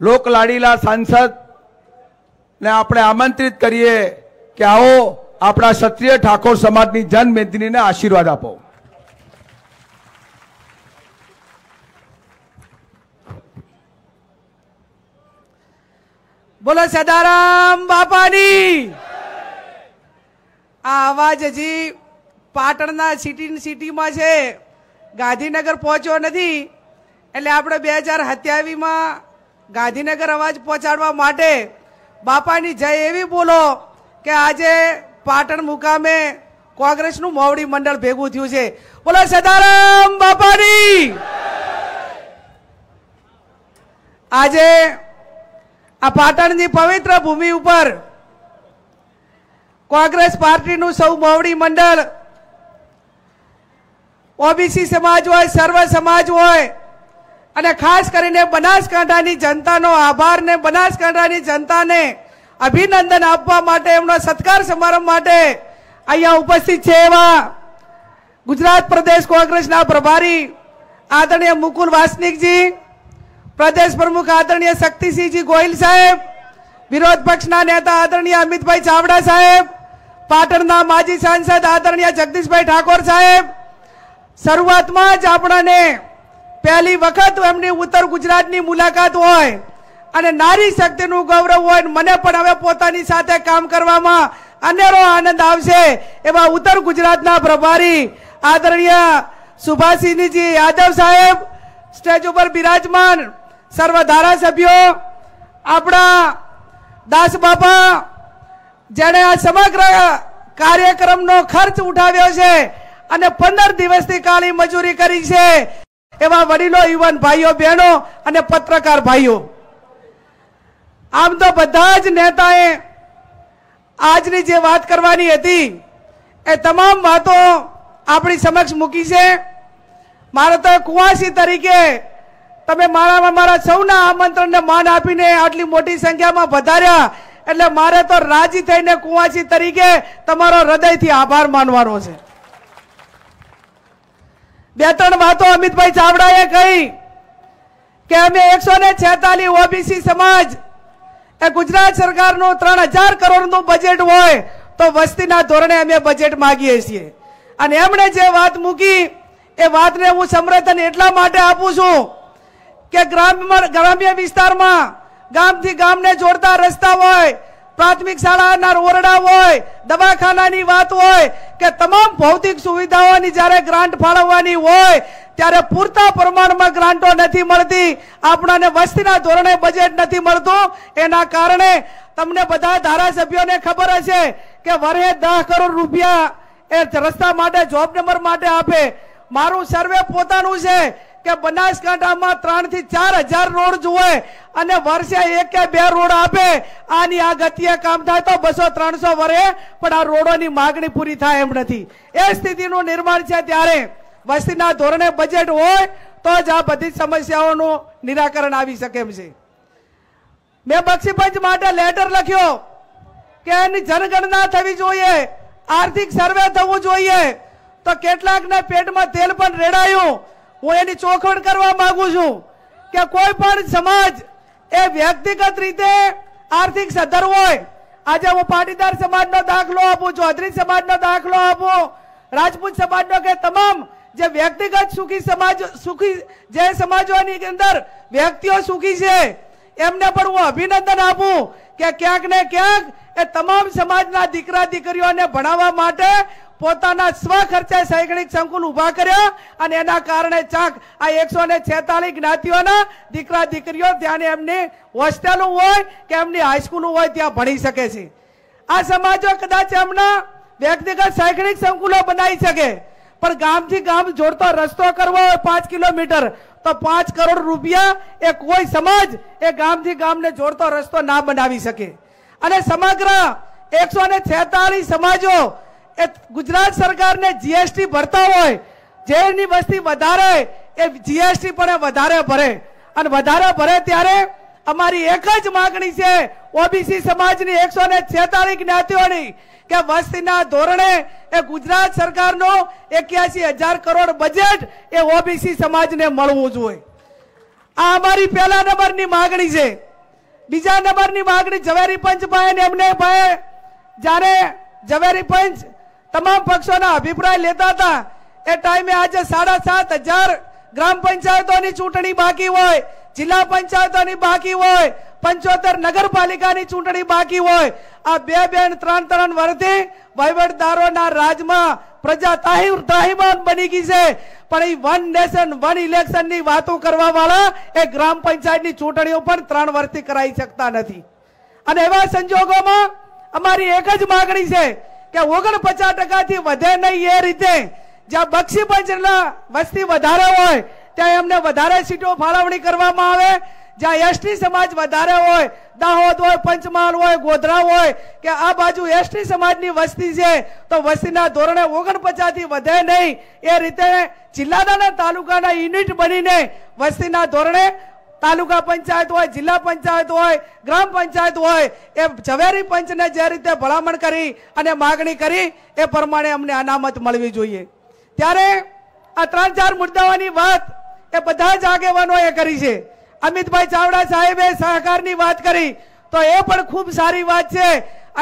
લોકલાડીલા સાંસદ ને આપણે આમંત્રિત કરીએ કે આવો આપણા ક્ષત્રિય ઠાકોર સમાજની જનમેદનીને આશીર્વાદ આપો બોલો સદારામ બાપાની આ અવાજ હજી પાટણના સિટી સિટીમાં છે ગાંધીનગર પહોંચ્યો નથી એટલે આપણે બે હજાર સત્યાવીસમાં ગાધીનગર અવાજ પહોંચાડવા માટે બાપાની જય એવી બોલો કે આજે પાટણ મુકામે કોંગ્રેસનું મોવડી મંડળ ભેગું થયું છે બોલો સદારમ બાપાની જય આજે આ પાટણની પવિત્ર ભૂમિ ઉપર કોંગ્રેસ પાર્ટીનું સૌ મોવડી મંડળ ओबीसी સમાજ હોય સર્વ સમાજ હોય અને ખાસ કરીને બનાસકાંઠાની જનતાનો આભાર ને બનાસકાંઠાની જનતાને અભિનંદન આપવા માટે એનો સત્કાર સમારોમ માટે અહીંયા ઉપસ્થિત છે વા ગુજરાત પ્રદેશ કોંગ્રેસના પ્રભારી આદરણીય મુકુલ વાસનીકજી પ્રદેશ પ્રમુખ આદરણીય સક્તિસીજી ગોહિલ સાહેબ વિરોધ પક્ષના નેતા આદરણીય અમિતભાઈ ચાવડા સાહેબ પાટણના माजी સાંસદ આદરણીય જગદીશભાઈ ઠાકોર સાહેબ શરૂઆતમાં જ આપણને પહેલી વખત મને ઉત્તર ગુજરાતની મુલાકાત હોય અને નારી શક્તિનો ગૌરવ હોય અને મને પણ હવે પોતાની સાથે કામ કરવામાં આનંદ આવશે એવા ઉત્તર ગુજરાતના પ્રભારી આદરણીય સુભાષિનીજી યાદવ સાહેબ સ્ટેજ ઉપર બિરાજમાન સર્વધારા સભ્યો આપણા દાસ બાપા જેને આ સમગ્ર કાર્યક્રમનો ખર્ચ ઉઠાવ્યો છે અને 15 દિવસથી કાળી મજૂરી કરી છે એવા વડીલો ઈવન ભાઈઓ બહેનો અને પત્રકાર ભાઈઓ આપ તો બધા જ નેતાએ આજની જે વાત કરવાની હતી એ તમામ વાતો આપની સમક્ષ મૂકી છે મારે તો કુંવાસી તરીકે તમે મારા અમારા સૌના આમંત્રણને માન આપીને આટલી મોટી સંખ્યામાં પધાર્યા એટલે મારે તો રાજી થઈને કુંવાસી તરીકે તમારો હૃદયથી આભાર માનવાનો છે બે ત્રણ વાતો અમિતભાઈ ચાવડાએ કહી કે અમે એકસો ને છેતાલીસ ઓબીસી સમાજ એ ગુજરાત સરકારનું ત્રણ હજાર કરોડનું બજેટ હોય તો વસ્તીના ધોરણે અમે બજેટ માગીએ છીએ અને એમણે જે વાત મૂકી એ વાતને હું સમર્થન એટલા માટે આપું છું કે ગ્રામ્ય ગ્રામ્ય વિસ્તારમાં ગામથી ગામને જોડતા રસ્તા હોય પ્રાથમિક શાળાના ઓરડા હોય દવાખાનાની વાત હોય કે તમામ ભૌતિક સુવિધાઓની જ્યારે гранટ ફાળવવાની હોય ત્યારે પૂર્તા પરમાણમા гранટો નથી મળતી આપણને વસ્તીના ધોરણે બજેટ નથી મળતું એના કારણે તમને બધા ધારાસભ્યોને ખબર હશે કે વર્ષે 10 કરોડ રૂપિયા એ રસ્તા માડે જોબ નંબર માટે આપે મારું સર્વે પોતાનું છે કે બનાસકાંડામાં 3 થી 4000 રોડ જો હોય અને વર્ષે એક કે બે રોડ આવે અને આ ગતિએ કામ થાય તો 200 300 વર્ષે પણ આ રોડોની માંગણી પૂરી થાય એમ નથી એ સ્થિતિનો નિર્માણ છે ત્યારે વસ્તીના ધોરણે બજેટ હોય તો જ આ બધી સમસ્યાઓનું નિરાકરણ આવી શકે છે મે બક્ષી પંચ માટે લેટર લખ્યો કે આની જન ગણના થવી જોઈએ આર્થિક સર્વે થવું જોઈએ તો કેટલાંકને પેડમાં તેલ પણ રેડાયું ઓ એની ચોખવડ કરવા માંગુ છું કે કોઈ પણ સમાજ એ વ્યક્તિગત રીતે આર્થિક સદ્ધર હોય આજા વો પાર્ટીદાર સમાજનો દાખલો આપું चौधरी સમાજનો દાખલો આપું રાજપૂત સમાજનો કે તમામ જે વ્યક્તિગત સુખી સમાજ સુખી જે સમાજવાની અંદર વ્યક્તિઓ સુખી છે એમને પર હું અભિનંદન આપું કે ક્યાંક ને ક્યાંક એ તમામ સમાજના દીકરા દીકરીઓને ભણાવવા માટે પોતાનું સ્વખર્ચે શૈક્ષણિક સંકુલ ઉભા કર્યું અને એના કારણે ચાક આ 146 નાતીઓના દીકરા દીકરીઓ ત્યાં ને એમની હોસ્ટેલ હોય કે એમની હાઈસ્કૂલ હોય ત્યાં ભણી શકે છે આ સમાજો કદાચ એમના વ્યક્તિગત શૈક્ષણિક સંકુલ બનાવી શકે પણ ગામથી ગામ જોડતો રસ્તો કરવો હોય 5 કિલોમીટર તો 5 કરોડ રૂપિયા એ કોઈ સમજ એ ગામ થી ગામને જોડતો રસ્તો ના બનાવી શકે અને સમગ્ર 146 સમાજો એ ગુજરાત સરકારને જીએસટી ભરતા હોય જેની બસ્તી વધારે એ જીએસટી પડે વધારે ભરે અને વધારે ભરે ત્યારે અમારી એક જ માંગણી છે ओबीसी સમાજની 146 જાતિઓની કે વસ્તીના ધોરણે એ ગુજરાત સરકારનો 81000 કરોડ બજેટ એ ओबीसी સમાજને મળવો જોઈએ આ અમારી પહેલા નંબરની માંગણી છે બીજા નંબરની માંગણી જવેરી પંચાયત નેમણે ભએ જારે જવેરી પંચ તમામ પક્ષોના અભિપ્રાય લેતા હતા એ ટાઈમે આજે 75000 ગ્રામ પંચાયતોની ચૂટણી બાકી હોય જિલ્લા પંચાયતોની બાકી હોય 75 નગરપાલિકાની ચૂંટણી બાકી હોય આ બે બેન ત્રણ ત્રણ વર્ષથી વૈબડ داروના રાજમાં પ્રજા તાહીર દાઈમાન બની ગઈ છે પણ આ વન નેશન વન ઇલેક્શન ની વાતું કરવા વાળા એ ગ્રામ પંચાયત ની ચૂંટણીઓ પણ ત્રણ વર્ષથી કરાઈ શકતા નથી અને એવા સંજોગોમાં અમારી એક જ માંગણી છે કે 49% થી વધારે ન એ રીતે જ્યાં બક્ષી પંજરામાં વસ્તી વધારે હોય ત્યાં એમને વધારે સીટો ફાળવણી કરવામાં આવે જા એસટી સમાજ વધારે હોય દાહોદ હોય પંચમલ હોય ગોધરા હોય કે આ बाजू એસટી સમાજની વસ્તી છે તો વસ્તીના ધોરણે 49 થી વધે નહીં એ રીતે જિલ્લાના તાલુકાના યુનિટ બનીને વસ્તીના ધોરણે તાલુકા પંચાયત હોય જિલ્લા પંચાયત હોય ગ્રામ પંચાયત હોય એ જવેરી પંચને જે રીતે ભલામણ કરી અને માંગણી કરી એ પ્રમાણે અમને આનામત મળવી જોઈએ ત્યારે આ ત્રણ ચાર મુદ્દાવાની વાત એ બધા જ આગેવાનો એ કરી છે અમિતભાઈ ચાવડા સાહેબે સહકારીની વાત કરી તો એ પર ખૂબ સારી વાત છે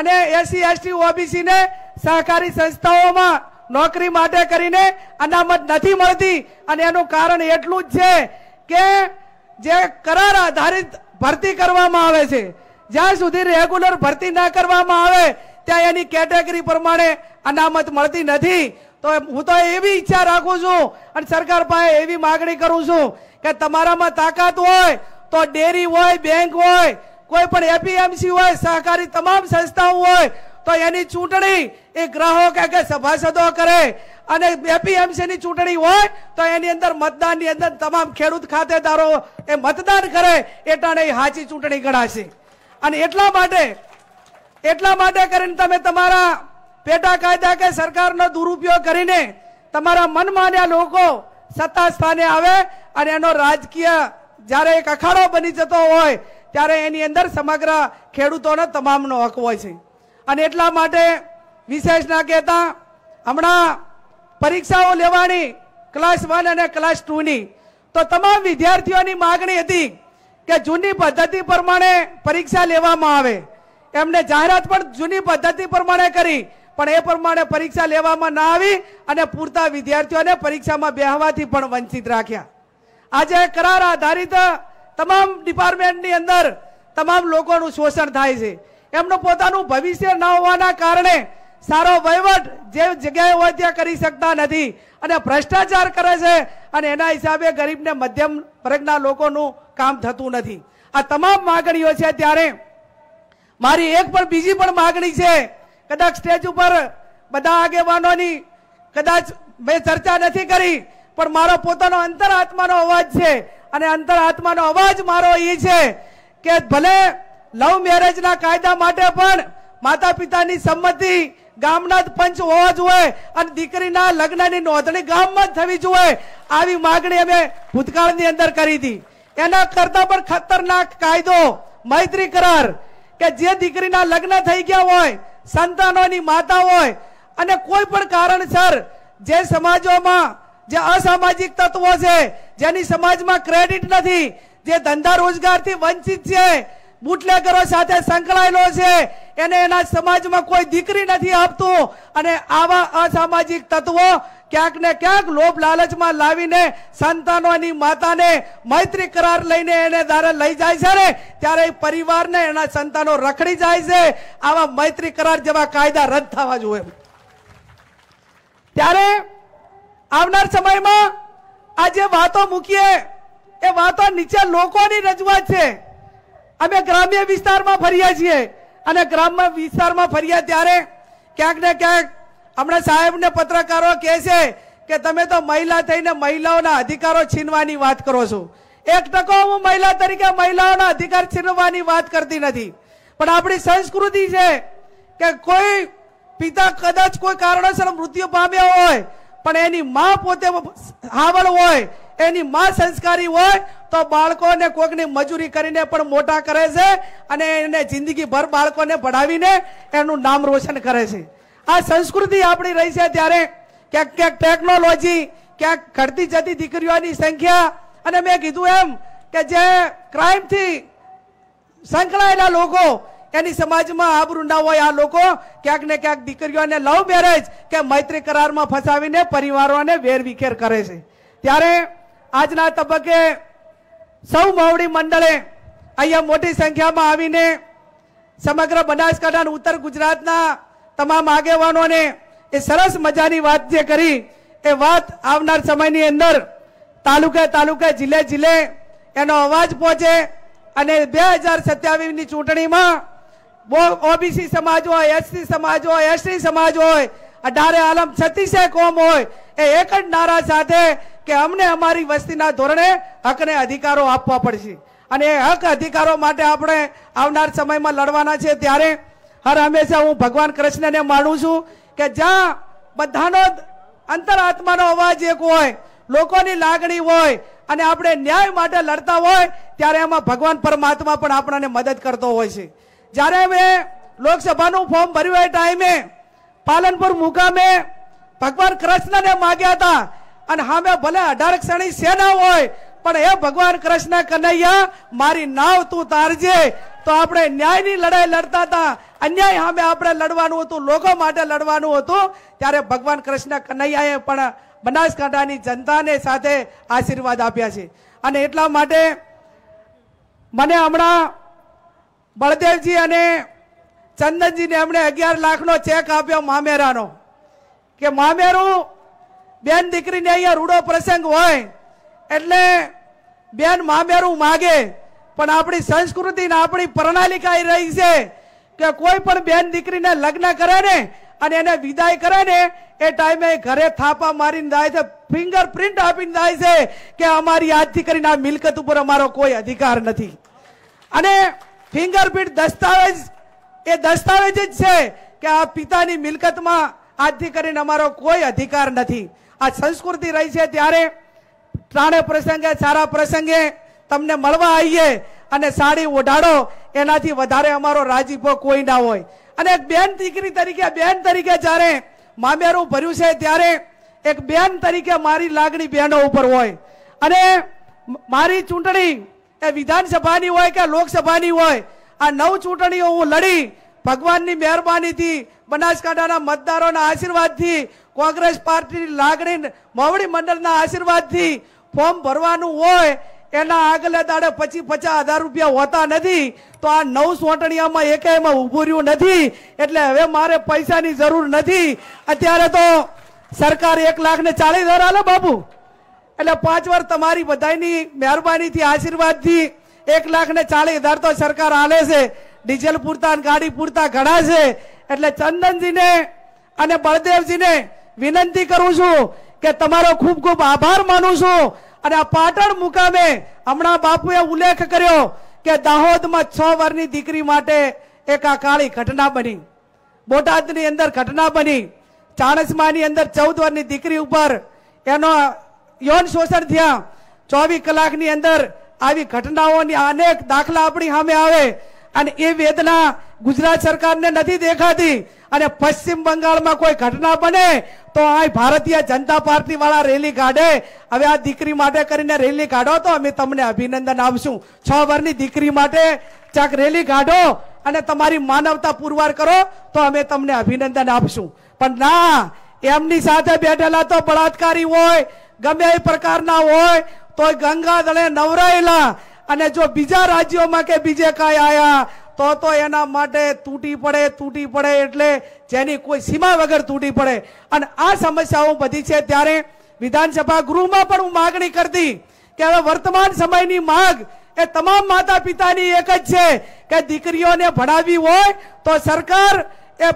અને એસીએસટી ओबीसी ને સહકારી સંસ્થાઓમાં નોકરી માટે કરીને આનામત નથી મળતી અને એનું કારણ એટલું જ છે કે જે કરાર આધારિત ભરતી કરવામાં આવે છે જ્યાં સુધી રેગ્યુલર ભરતી ના કરવામાં આવે ત્યાં એની કેટેગરી પ્રમાણે આનામત મળતી નથી તો હું તો એવી ઈચ્છા રાખું છું અને સરકાર પાસે એવી માંગણી કરું છું કે તમાર માં તાકાત હોય તો ડેરી હોય બેંક હોય કોઈ પણ એપીએમસી હોય સહકારી તમામ સંસ્થાઓ હોય તો એની ચૂંટણી એ ગ્રહો કે કે સભાસદો કરે અને એપીએમસી ની ચૂંટણી હોય તો એની અંદર મતદાર ની અંદર તમામ ખેડૂત ખાતેદારો એ મતદાન કરે એ તાણે હાચી ચૂંટણી ગણાશે અને એટલા માટે એટલા માટે કરીને તમે તમારા પેટા કાયદા કે સરકારનો દુરુપયોગ કરીને તમારા મનમાના લોકો સતાસ્થાન આવે અને એનો રાજકીય જ્યારે એક અખાડો બની जातो હોય ત્યારે એની અંદર સમગ્ર ખેલુતોનો તમામ નોક હોય છે અને એટલા માટે વિશેષ ના કેતા હમણા પરીક્ષા લેવાણી ક્લાસ 1 અને ક્લાસ 2 ની તો તમામ વિદ્યાર્થીઓની માંગણી હતી કે જૂની પદ્ધતિ પ્રમાણે પરીક્ષા લેવામાં આવે એમણે જાહેરાત પણ જૂની પદ્ધતિ પ્રમાણે કરી પણ એ પ્રમાણે પરીક્ષા લેવામાં ના આવી અને પુરતા વિદ્યાર્થીઓને પરીક્ષામાં બેહવાતી પણ વંચિત રાખ્યા આ જે કરાર આધારિત તમામ ડિપાર્ટમેન્ટની અંદર તમામ લોકોનું શોષણ થાય છે એમનું પોતાનું ભવિષ્ય ન હોવાના કારણે સારો વૈવડ જે જગ્યાએ હોય ત્યાં કરી શકતા નથી અને ભ્રષ્ટાચાર કરે છે અને એના હિસાબે ગરીબને મધ્યમ વર્ગના લોકોનું કામ થતું નથી આ તમામ માંગણીઓ છે ત્યારે મારી એક પર બીજી પણ માંગણી છે કદાચ સ્ટેજ ઉપર બધા આગેવાનોની કદાચ મેં ચર્ચા નથી કરી પણ મારો પોતાનો અંતરાત્માનો અવાજ છે અને અંતરાત્માનો અવાજ મારો એ છે કે ભલે લવ મેરેજના કાયદા માટે પણ માતા પિતાની સંમતિ ગામના જ પંચ હોવા જોઈએ અને દીકરીના લગ્નની નોંધણી ગામમાં જ થવી જોઈએ આવી માગણી અમે ભૂતકાળની અંદર કરી હતી એના કરતાં પણ ખતરનાક કાયદો મૈત્રી કરાર કે જે દીકરીના લગ્ન થઈ ગયા હોય સંતાનોની માતા હોય અને કોઈ પણ કારણસર જે સમાજોમાં જે અસામાજિક તત્વો છે જેની સમાજમાં ક્રેડિટ નથી જે ધંધા રોજગારથી વંચિત છે બૂટલે કરો સાથે સંકળાયેલા છે એને એનાજ સમાજમાં કોઈ દીકરી નથી આપતું અને આવા અસામાજિક તત્વો ક્યાંક ને ક્યાંક લોભ લાલચ માં લાવીને સંતાનો ની માતા ને મૈત્રી કરાર લઈને એને ધારે લઈ જાય છે રે ત્યારે એ પરિવાર ને એના સંતાનો રખડી જાય છે આવા મૈત્રી કરાર જેવા કાયદા રદ થવા જોઈએ ત્યારે આવનાર સમય માં આ જે વાતો મૂકીએ એ વાતો નીચે લોકો ની રજવાત છે અમે ગ્રામ્ય વિસ્તાર માં ફરિયા છે અને ગ્રામ માં વિસ્તાર માં ફરિયાદ ત્યારે ક્યાંક ને ક્યાંક અમારા સાહેબને પત્રકારો કહે છે કે તમે તો મહિલા થઈને મહિલાઓના અધિકારો છીનવાની વાત કરો છો એક ટકા હું મહિલા તરીકે મહિલાઓના અધિકાર છીનવાની વાત કરતી નથી પણ આપણી સંસ્કૃતિ છે કે કોઈ પિતા કદાચ કોઈ કારણસર મૃત્યુ પામ્યા હોય પણ એની માં પોતે આવળ હોય એની માં સંસ્કારી હોય તો બાળકોને કોકને મજૂરી કરીને પણ મોટા કરે છે અને એને જિંદગી ભર બાળકોને ભણાવીને એનું નામ રોશન કરે છે આ સંસ્કૃતિ આપણી રહી છે ત્યારે કે કે ટેકનોલોજી કે ખડતી જતી દીકરીઓની સંખ્યા અને મેં કીધું એમ કે જે ક્રાઈમ થી સંકળાયેલા લોકો ઘણી સમાજમાં આબરૂં ના હોય આ લોકો કે કે કે દીકરીઓને લવ મેરેજ કે મૈત્રી કરારમાં ફસાવીને પરિવારોને વેરવિકેર કરે છે ત્યારે આજ ના તબકે સૌ માવડી મંડળે આયા મોટી સંખ્યામાં આવીને સમગ્ર બનાસકાંઠા અને ઉત્તર ગુજરાતના તમામ આગેવાનોને એ સરસ મજાની વાત જે કરી એ વાત આવનાર સમયની અંદર તાલુકે તાલુકે જિલ્લા જિલ્લા એનો અવાજ પહોંચે અને 2027 ની ચૂંટણીમાં બો ઓબીસી સમાજો એસસી સમાજો એસટી સમાજ હોય 18 આલમ 36 કોમ હોય એ એક જ નારા સાથે કે અમને અમારી વસ્તીના ધોરણે હકને અધિકારો આપવા પડશે અને આ હક અધિકારો માટે આપણે આવનાર સમયમાં લડવાના છે ત્યારે હર હંમેશા હું ભગવાન કૃષ્ણને માનું છું કે જો બધાનો અંતરાત્માનો અવાજ એક હોય લોકોની લાગણી હોય અને આપણે ન્યાય માટે લડતા હોય ત્યારે આમાં ભગવાન પરમાત્મા પણ આપણને મદદ करतो હોય છે જ્યારે મેં લોકસભાનું ફોર્મ ભરીવા એ ટાઈમે પાલનપુર મુકામે ભગવાન કૃષ્ણને માગ્યા હતા અને હામે ભલે 18 ક્ષણી સેના હોય પણ એ ભગવાન કૃષ્ણ કનૈયા મારી नाव તું તારજે તો આપણે ન્યાયની લડાઈ લડતાતા અન્યાય સામે આપણે લડવાનું હતું લોકો માટે લડવાનું હતું ત્યારે ભગવાન કૃષ્ણ કનૈયાએ પણ બનાસકાંઠાની જનતાને સાથે આશીર્વાદ આપ્યા છે અને એટલા માટે મને આપણા બળદેવજી અને ચંદનજીને એમણે 11 લાખનો ચેક આપ્યો મામેરાનો કે મામેરું બેન દીકરીને અહીંયા રૂડો પ્રસંગ હોય એટલે બેન માબેરૂ માગે પણ આપણી સંસ્કૃતિ ને આપણી પરણાયિકાઈ રહી છે કે કોઈ પણ બેન દીકરીને લગ્ન કરે ને અને એને વિદાય કરે ને એ ટાઈમે ઘરે થાપા મારીને દાઈસે ફિંગરપ્રિન્ટ આપીને દાઈસે કે અમારી આજ દીકરીને આ મિલકત ઉપર અમારો કોઈ અધિકાર નથી અને ફિંગરપ્રિન્ટ દસ્તાવેજ એ દસ્તાવેજ જ છે કે આ પિતાની મિલકતમાં આજ દીકરીને અમારો કોઈ અધિકાર નથી આ સંસ્કૃતિ રહી છે ત્યારે સાડે પ્રસંગે સારા પ્રસંગે તમને મળવા આઈએ અને સાડી ઓઢાડો એનાથી વધારે અમારો રાજીપો કોઈ ના હોય અને બેન તિકરી તરીકે બેન તરીકે જારે મામેરું ભર્યું છે ત્યારે એક બેન તરીકે મારી લાગણી બેનો ઉપર હોય અને મારી ચૂંટણી એ વિધાનસભાની હોય કે લોકસભાની હોય આ નવ ચૂંટણી હું લડી ભગવાનની મેરबानी थी બનાસકાંડાના મતદારોના આશીર્વાદથી કોંગ્રેસ પાર્ટીની લાગણી મોવડી મંડળના આશીર્વાદથી ફોર્મ ભરવાનું હોય એના આગલે દાડે 25 50000 રૂપિયા હોતા નથી તો આ નવ સોટણીયામાં એકામાં ઉભોર્યું નથી એટલે હવે મારે પૈસાની જરૂર નથી અત્યારે તો સરકાર 140000 આલે બાપુ એટલે પાંચ વર્ષ તમારી બધાઈની મેરબાનીથી આશીર્વાદથી 140000 તો સરકાર આલે છે ડીઝલ પુરતાન ગાડી પુરતા ઘણા છે એટલે ચંદનજીને અને બળદેવજીને વિનંતી કરું છું કે તમારો ખૂબ ખૂબ આભાર માનું છું અને આ પાટણ મુકામે આપણા બાપુએ ઉલ્લેખ કર્યો કે દાહોદમાં 6 વર્ષની દીકરી માટે એક આકાળી ઘટના બની બોટાતની અંદર ઘટના બની ચાણસમાની અંદર 14 વર્ષની દીકરી ઉપર એનો યોન સોસર થ્યા 24 કલાકની અંદર આવી ઘટનાઓની અનેક દાખલા આપણી સામે આવે અને એ વેદના ગુજરાત સરકારને નથી દેખાતી અને પશ્ચિમ બંગાળમાં કોઈ ઘટના બને તો આ ભારતીય જનતા પાર્ટી વાળા રેલી ગાડે હવે આ દીકરી માટે કરીને રેલી ગાડો તો અમે તમને અભિનંદન આપશું 6 વર્ષની દીકરી માટે ચાક રેલી ગાડો અને તમારી માનવતા પુરવાર કરો તો અમે તમને અભિનંદન આપશું પણ ના એમની સાથે બેઠેલા તો બળાતકારી હોય ગમેય પ્રકારના હોય કોઈ ગંગાધળે નવરાઈલા અને જો બીજા રાજ્યોમાં કે બીજે ક્યાં આયા તો તો એના માટે તૂટી પડે તૂટી પડે એટલે જેની કોઈ સીમા વગર તૂટી પડે અને આ સમસ્યાઓ બધી છે ત્યારે વિધાનસભા ગૃહમાં પણ હું માંગણી કરી દી કે આ વર્તમાન સમયની માંગ એ તમામ માતા-પિતાની એક જ છે કે દીકરીઓને ભણાવી હોય તો સરકાર એ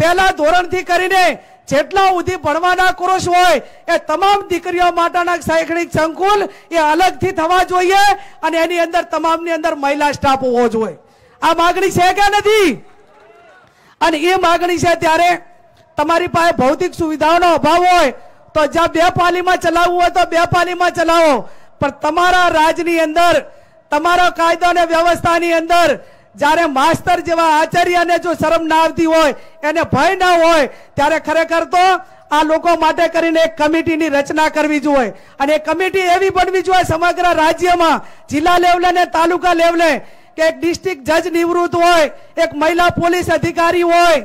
પહેલા ધોરણથી કરીને જેટલા ઉધીણવા ના ક્રોશ હોય એ તમામ દીકરીઓ માતાના સાયકનિક સંકુલ એ અલગથી થવા જોઈએ અને એની અંદર તમામની અંદર મહિલા સ્ટાફ હોવો જોઈએ આ માગણી છે કે નદી અને એ માગણી છે કેતારે તમારી પાસે ભૌતિક સુવિધાઓનો અભાવ હોય તો જા બેપાલીમાં ચલાવો હોય તો બેપાલીમાં ચલાવો પણ તમારા રાજ્યની અંદર તમારો કાયદો અને વ્યવસ્થાની અંદર જારે માસ્ટર જેવા આચાર્યને જે શરમ નાર્દી હોય એને ભય ન હોય ત્યારે ખરેખર તો આ લોકો માટે કરીને એક કમિટીની રચના કરવી જોઈએ અને એ કમિટી એવી બનવી જોઈએ સમગ્ર રાજ્યમાં જિલ્લા લેવલે ને તાલુકા લેવલે કે એક ડિસ્ટ્રિક્ટ જજ નિવૃત્ત હોય એક મહિલા પોલીસ અધિકારી હોય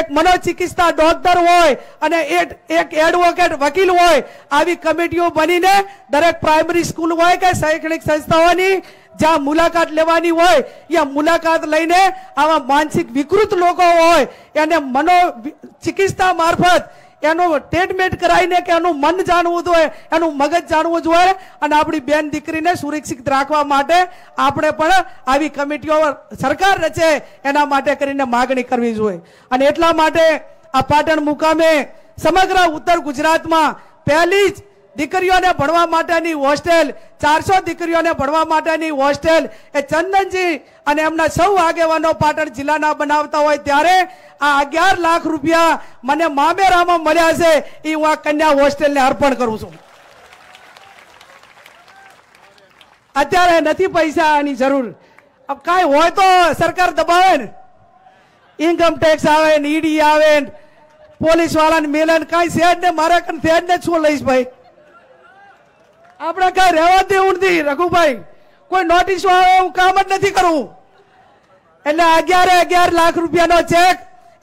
એક મનોચિકિત્સક ડોક્ટર હોય અને એક એક એડવોકેટ વકીલ હોય આવી કમિટીઓ બનીને દરેક પ્રાઇમરી સ્કૂલ હોય કે સાયકનિક સંસ્થા હોયની જે મુલાકાત લેવાની હોય いや મુલાકાત લઈને આવા માનસિક વિકૃત લોકો હોય એને મનોચિકિત્સા માર્ગદર્શન એનો ટેટમેન્ટ કરાય ને કે આનું મન જાણવું જોઈએ એનું મગજ જાણવું જોઈએ અને આપણી બેન દીકરીને સુરક્ષિત રાખવા માટે આપણે પણ આવી કમિટીઓ સરકાર રચે એના માટે કરીને માંગણી કરવી જોઈએ અને એટલા માટે આ પાટણ મુકામે સમગ્ર ઉત્તર ગુજરાતમાં પહેલી જ દિકરીઓને ભણવા માટેની હોસ્ટેલ 400 દિકરીઓને ભણવા માટેની હોસ્ટેલ એ ચંદનજી અને એમના સૌ આગેવાનો પાટણ જિલ્લાના બનાવતા હોય ત્યારે આ 11 લાખ રૂપિયા મને મામેરામાં મળ્યા છે ઈ હું આ कन्या હોસ્ટેલને અર્પણ કરું છું અત્યારે નથી પૈસાની જરૂર હવે કાય હોય તો સરકાર દબાવે ઇન્કમ ટેક્સ આવે નીડી e આવે પોલીસ વાલાને મેલન કાઈ શેર ને મારા કન શેર ને શું લઈશ ભાઈ આપડા ક રેવાતી ઉંધી રઘુભાઈ કોઈ નોટિસ આવે હું કામ જ નથી કરું એને 11 11 લાખ રૂપિયા નો ચેક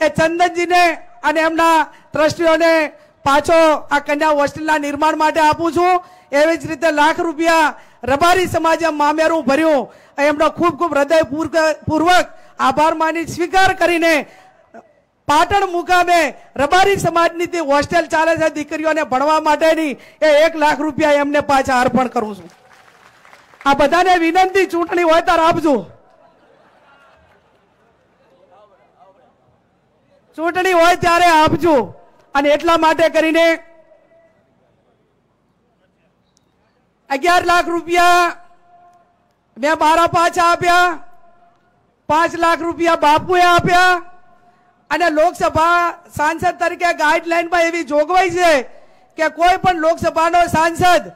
એ ચંદનજી ને અને એમના ટ્રસ્ટીઓને પાછો આ કન્યા હોસ્ટેલ ના નિર્માણ માટે આપું છું એ જ રીતે લાખ રૂપિયા રબારી સમાજા મામેરું ભર્યું એમનો ખૂબ ખૂબ હદયપૂર્વક આભાર માની સ્વીકાર કરીને પાટણ મુકામે રબારી સમાજની જે હોસ્ટેલ ચાલે છે દીકરીઓને ભણવા માટેની એ 1 લાખ રૂપિયા એમને પાછા અર્પણ કરું છું આ બધાને વિનંતી ચૂટણી હોય ત્યારે આપજો ચૂટણી હોય ત્યારે આપજો અને એટલા માટે કરીને 11 લાખ રૂપિયા મે 12 પાછા આપ્યા 5 લાખ રૂપિયા બાપુએ આપ્યા અને લોકસભા સંસદ તરીકે ગાઈડલાઈન પર એવી જોગવાઈ છે કે કોઈ પણ લોકસભાનો સંસદ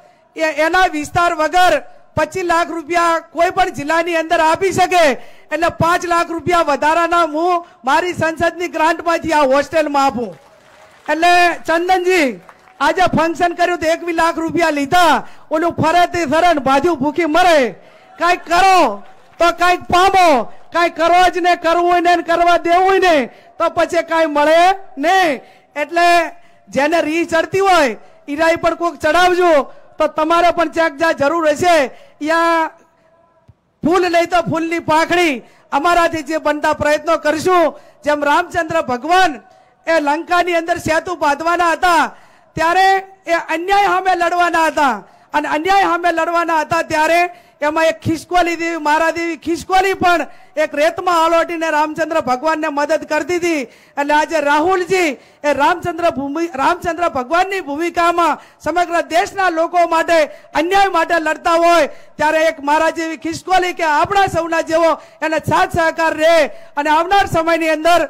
એ એના વિસ્તાર વગર 25 લાખ રૂપિયા કોઈ પણ જિલ્લાની અંદર આપી શકે એટલે 5 લાખ રૂપિયા વધારાના હું મારી સંસદની ગ્રાન્ટમાંથી આ હોસ્ટેલમાં આપું એટલે ચંદનજી આજા ફંક્શન કર્યો તો એકવી લાખ રૂપિયા લીધા ઓલો ફરે તે સરણ બાજુ ભૂખી મરે કાઈ કરો તો કાઈ પામો કાઈ કરવા જને કરું ને કરવા દેવું ને તો પછી કાઈ મળે નહીં એટલે જેને રીચડતી હોય ઈરાય પર કોક ચડાવજો તો તમારે પણ ચેક જાય જરૂર હશે યા ફૂલ નહી તો ફૂલની પાખડી અમારા જે જે બનતા પ્રયત્નો કરશું જેમ रामचंद्र ભગવાન એ લંકાની અંદર સેતુ બાંધવાના હતા ત્યારે એ અન્યાય સામે લડવાના હતા અને અન્યાય સામે લડવાના હતા ત્યારે એમાં એક ખિસ્કોલી દી મહારાણી ખિસ્કોલી પણ એક રેતમાં હાલોટીને રામચંદ્ર ભગવાનને મદદ કરતી હતી અને આજે રાહુલજી એ રામચંદ્ર ભૂમિ રામચંદ્ર ભગવાનની ભૂમિકામાં સમગ્ર દેશના લોકો માટે અન્યાય માટે લડતા હોય ત્યારે એક મહારાણી ખિસ્કોલી કે આપડા સૌના જેવો અને સાથ સહકાર રે અને આવનાર સમયની અંદર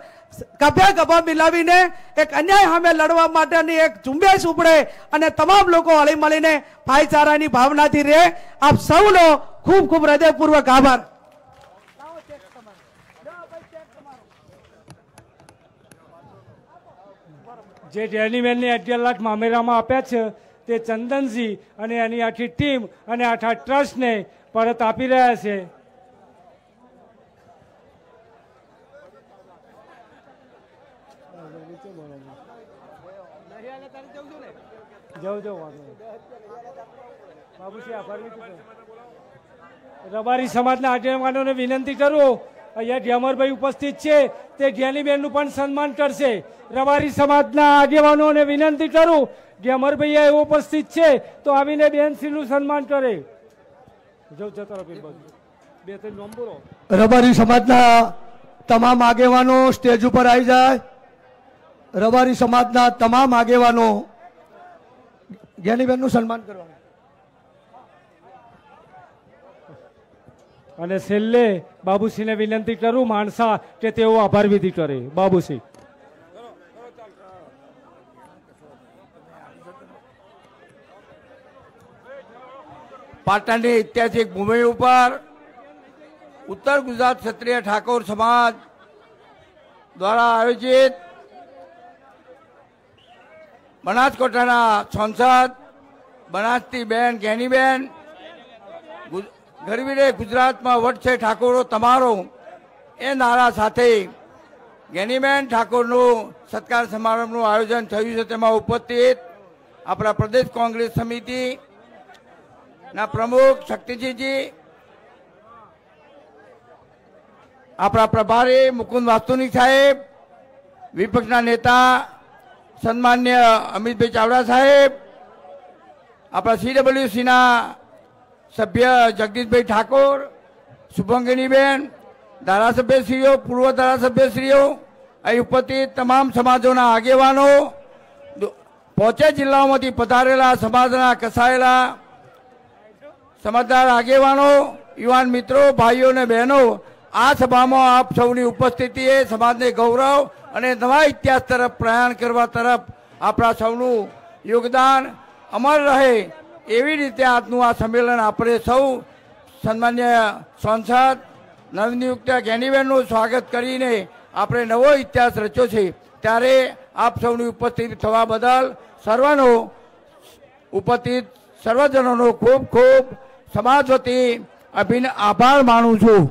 ગભે ગભા મિલાવીને એક અન્યાય સામે લડવા માટેની એક ઝુંબેશ ઉપડે અને તમામ લોકો હળી મળીને ભાઈચારાની ભાવનાથી રહે આપ સૌનો ખૂબ ખૂબ હૃદયપૂર્વક આભાર જે જેનીમેનની અગિયાર લાખ મામેરામાં આપ્યા છે તે ચંદનસિંહ અને એની આખી ટીમ અને આખા ટ્રસ્ટને પરત આપી રહ્યા છે જાઉં જાઉં વાંધો બાબુજી આભાર રબારી સમાજના આગેવાનોને વિનંતી કરું અહીંયા ઢેમરભાઈ ઉપસ્થિત છે તે ઢેલીબેનનું પણ સન્માન કરશે રબારી સમાજના આગેવાનોને વિનંતી કરું ઢેમરભાઈ એ ઉપસ્થિત છે તો આવીને બેનશ્રીનું સન્માન કરે જવ જતા બે ત્રણ નોંબરો રબારી સમાજના તમામ આગેવાનો સ્ટેજ ઉપર આવી જાય રબારી સમાજના તમામ આગેવાનો ગેનીબેનનું સન્માન કરવાનું અને છેલ્લે બાબુસિંહને વિનંતી કરું માણસા કે તેઓ આભાર વિધિ કરે બાબુસિંહ પાટણની ઐતિહાસિક ભૂમિ ઉપર ઉત્તર ગુજરાત ક્ષત્રિય ઠાકોર સમાજ દ્વારા આયોજિત બનાસકોટાના સંસદ બનાસતી બેન કેનીબેન ગરવીરે ગુજરાતમાં વટશે ઠાકોરો તમારો એ નારા સાથે ગેનીબેન ઠાકોરનું સત્કાર સમારંભનું આયોજન થયું છે તેમાં ઉપસ્થિત આપણા પ્રદેશ કોંગ્રેસ સમિતિના પ્રમુખ શક્તિજીજી આપણા પ્રભારી મુકુંદ વાસ્તુની સાહેબ વિપક્ષના નેતા सम्माननीय अमित भाई जावड़ा साहेब आपा CWCU ના સભ્ય જગદીશભાઈ ઠાકોર સુભંગિનીબેન દલા સભ્ય શ્રીઓ પૂર્વ દલા સભ્ય શ્રીઓ આ ઉપપતી તમામ સમાજોના આગેવાનો પોચે જિલ્લામાંથી પધારેલા સમાજના કસાયેલા સમાજદાર આગેવાનો યુવાન મિત્રો ભાઈઓ ને બહેનો આ શુભ આમાં આપ સૌની ઉપસ્થિતિ એ સમાજને ગૌરવ અને નવા ઇતિહાસ તરફ પ્રયાણ કરવા તરફ આપણા સૌનું યોગદાન અમર રહે એવી રીતે આજનું આ સંમેલન આપણે સૌ સન્માન્ય સંસદ નવનિયુક્ત જ્ઞાનીબેનનું સ્વાગત કરીને આપણે નવો ઇતિહાસ રચ્યો છે ત્યારે આપ સૌની ઉપસ્થિત થવા બદલ સર્વનો ઉપસ્થિત સર્વજનોનો ખૂબ ખૂબ સમાજ વતી અભિન આભાર માનું છું